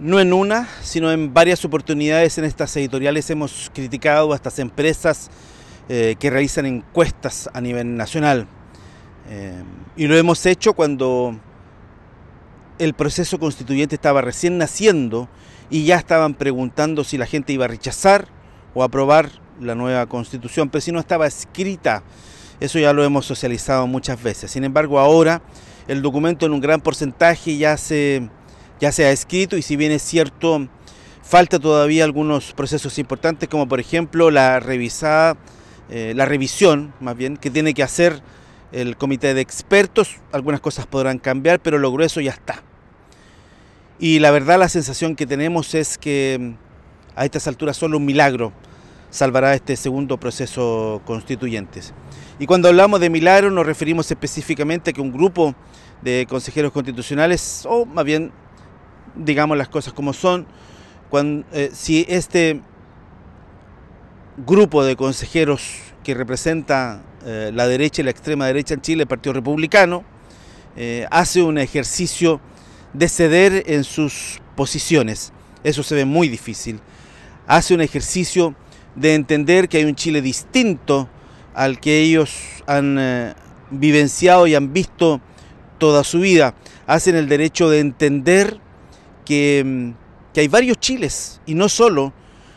No en una, sino en varias oportunidades en estas editoriales hemos criticado a estas empresas eh, que realizan encuestas a nivel nacional. Eh, y lo hemos hecho cuando el proceso constituyente estaba recién naciendo y ya estaban preguntando si la gente iba a rechazar o aprobar la nueva constitución, pero si no estaba escrita, eso ya lo hemos socializado muchas veces. Sin embargo, ahora el documento en un gran porcentaje ya se ya se ha escrito y si bien es cierto, falta todavía algunos procesos importantes como por ejemplo la revisada, eh, la revisión más bien que tiene que hacer el comité de expertos, algunas cosas podrán cambiar, pero lo grueso ya está. Y la verdad la sensación que tenemos es que mm, a estas alturas solo un milagro salvará este segundo proceso constituyente. Y cuando hablamos de milagro nos referimos específicamente a que un grupo de consejeros constitucionales, o más bien digamos las cosas como son, cuando, eh, si este grupo de consejeros que representa eh, la derecha y la extrema derecha en Chile, el Partido Republicano, eh, hace un ejercicio de ceder en sus posiciones. Eso se ve muy difícil. Hace un ejercicio de entender que hay un Chile distinto al que ellos han vivenciado y han visto toda su vida. Hacen el derecho de entender Mm, que, hay varios Chiles y no solo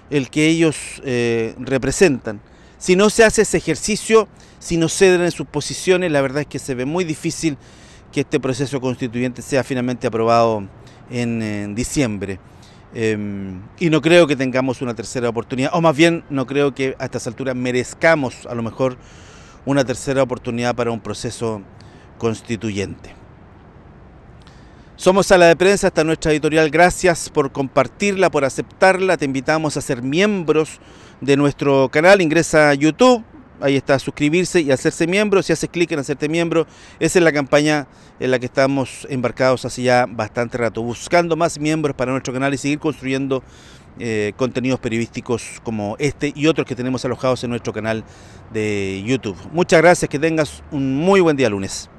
el que ellos eh, representan. Si no se hace ese ejercicio, si no ceden en sus posiciones, la verdad es que se ve muy difícil que este proceso constituyente sea finalmente aprobado en, diciembre. Em, y no creo que tengamos una tercera oportunidad, o más bien no creo que a estas alturas merezcamos a lo mejor una tercera oportunidad para un proceso constituyente. Somos Sala de Prensa, esta es nuestra editorial. Gracias por compartirla, por aceptarla. Te invitamos a ser miembros de nuestro canal. Ingresa a YouTube ahí está, suscribirse y hacerse miembro. Si haces clic en hacerte miembro, esa es la campaña en la que estamos embarcados hace ya bastante rato, buscando más miembros para nuestro canal y seguir construyendo eh, contenidos periodísticos como este y otros que tenemos alojados en nuestro canal de YouTube. Muchas gracias, que tengas un muy buen día lunes.